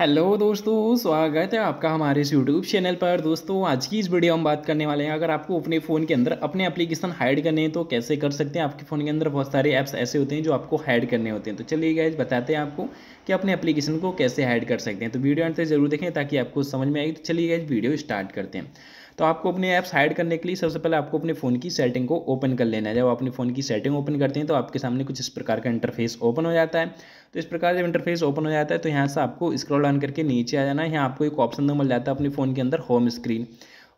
hello दोस्तों स्वागत है आपका हमारे इस यूट्यूब चैनल पर दोस्तों आज की इस वीडियो हम बात करने वाले हैं अगर आपको अपने फ़ोन के अंदर अपने एप्लीकेशन हाइड करने हैं तो कैसे कर सकते हैं आपके फ़ोन के अंदर बहुत सारे ऐप्स ऐसे होते हैं जो आपको हाइड करने होते हैं तो चलिए गाइज बताते हैं आपको कि अपने एप्लीकेशन को कैसे हाइड कर सकते हैं तो वीडियो अंतर जरूर देखें ताकि आपको समझ में आएगी तो चलिए गाइज वीडियो स्टार्ट करते हैं तो आपको अपने ऐप्स हाइड करने के लिए सबसे पहले आपको अपने फ़ोन की सेटिंग को ओपन कर लेना है जब आप अपने फ़ोन की सेटिंग ओपन करते हैं तो आपके सामने कुछ इस प्रकार का इंटरफेस ओपन हो जाता है तो इस प्रकार जब इंटरफेस ओपन हो जाता है तो यहाँ से आपको स्क्रॉल डाउन करके नीचे आ जाना है यहाँ आपको एक ऑप्शन मिल जाता है अपने फ़ोन के अंदर होम स्क्रीन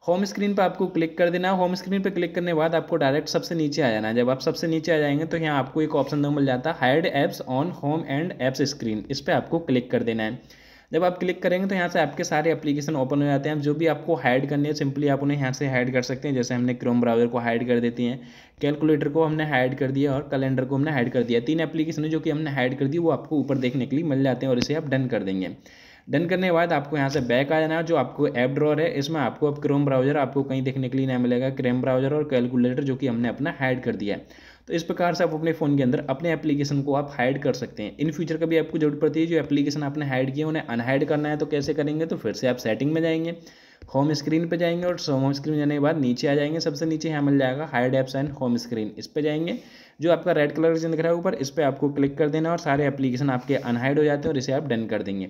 होम स्क्रीन पर आपको क्लिक कर देना है होम स्क्रीन पर क्लिक करने के बाद आपको डायरेक्ट सबसे नीचे आ जाना है जब आप सबसे नीचे आ जाएंगे तो यहाँ आपको एक ऑप्शन मिल जाता है hide apps on home and apps screen इस पर आपको क्लिक कर देना है जब आप क्लिक करेंगे तो यहाँ से आपके सारे एप्लीकेशन ओपन हो जाते हैं जो भी आपको हाइड करनी है सिंपली आप उन्हें यहाँ से हाइड कर सकते हैं जैसे हमने क्रोम ब्राउजर को हाइड कर देती हैं कैलकुलेटर को हमने हाइड कर दिया और कैलेंडर को हमने हाइड कर दिया तीन एप्लीकेशन जो कि हमने हाइड कर दी वो आपको ऊपर देखने के लिए मिल जाते हैं और इसे आप डन कर देंगे डन करने के बाद आपको यहाँ से बैक आ जाना है जो आपको ऐप ड्रॉर है इसमें आपको अब क्रोम ब्राउजर आपको कहीं देखने के लिए नहीं मिलेगा क्रेम ब्राउजर और कैलकुलेटर जो कि हमने अपना हाइड कर दिया है तो इस प्रकार से आप अपने फ़ोन के अंदर अपने एप्लीकेशन को आप हाइड कर सकते हैं इन फ्यूचर कभी आपको जरूरत पड़ती है जो एप्लीकेशन आपने हाइड किया उन्हें अनहाइड करना है तो कैसे करेंगे तो फिर से आप सेटिंग में जाएंगे होम स्क्रीन पे जाएंगे और होम स्क्रीन जाने के बाद नीचे आ जाएंगे सबसे नीचे यहाँ मिल जाएगा hide apps and home screen इस पर जाएंगे जो आपका रेड कलर का दिख रहा है ऊपर इस पर आपको क्लिक कर देना और सारे एप्लीकेशन आपके अनहाइड हो जाते हैं और इसे आप डन कर देंगे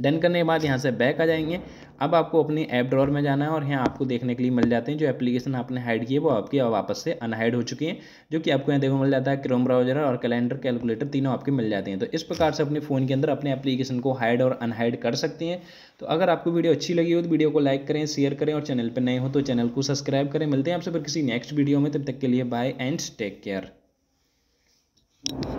डन करने के बाद यहाँ से बैक आ जाएंगे अब आपको अपनी ऐप ड्रॉर में जाना है और यहाँ आपको देखने के लिए मिल जाते हैं जो एप्लीकेशन आपने हाइड किए वो आपकी अब वापस से अनहाइड हो चुकी है जो कि आपको यहाँ देखो मिल जाता है क्रोम ब्राउजर और कैलेंडर कैलकुलेटर तीनों आपके मिल जाते हैं तो इस प्रकार से अपने फ़ोन के अंदर अपने एप्लीकेशन को हाइड और अनहाइड कर सकती हैं तो अगर आपको वीडियो अच्छी लगी हो तो वीडियो को लाइक करें शेयर करें और चैनल पर नए हो तो चैनल को सब्सक्राइब करें मिलते हैं आपसे फिर किसी नेक्स्ट वीडियो में तब तक के लिए बाय एंड टेक केयर